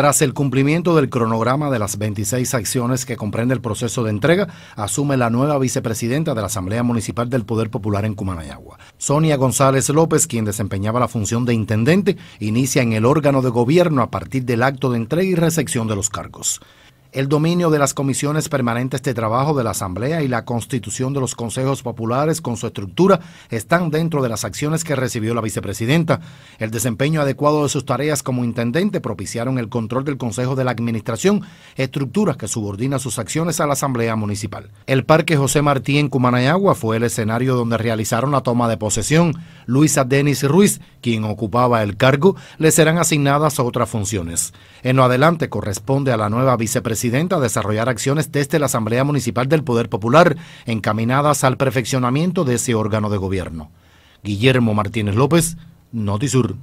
Tras el cumplimiento del cronograma de las 26 acciones que comprende el proceso de entrega, asume la nueva vicepresidenta de la Asamblea Municipal del Poder Popular en Cumanayagua. Sonia González López, quien desempeñaba la función de intendente, inicia en el órgano de gobierno a partir del acto de entrega y recepción de los cargos el dominio de las comisiones permanentes de trabajo de la Asamblea y la constitución de los consejos populares con su estructura están dentro de las acciones que recibió la vicepresidenta. El desempeño adecuado de sus tareas como intendente propiciaron el control del Consejo de la Administración, estructura que subordina sus acciones a la Asamblea Municipal. El Parque José Martí en Cumanayagua fue el escenario donde realizaron la toma de posesión. Luisa Denis Ruiz, quien ocupaba el cargo, le serán asignadas otras funciones. En lo adelante corresponde a la nueva vicepresidenta a desarrollar acciones desde la Asamblea Municipal del Poder Popular encaminadas al perfeccionamiento de ese órgano de gobierno. Guillermo Martínez López, Notisur.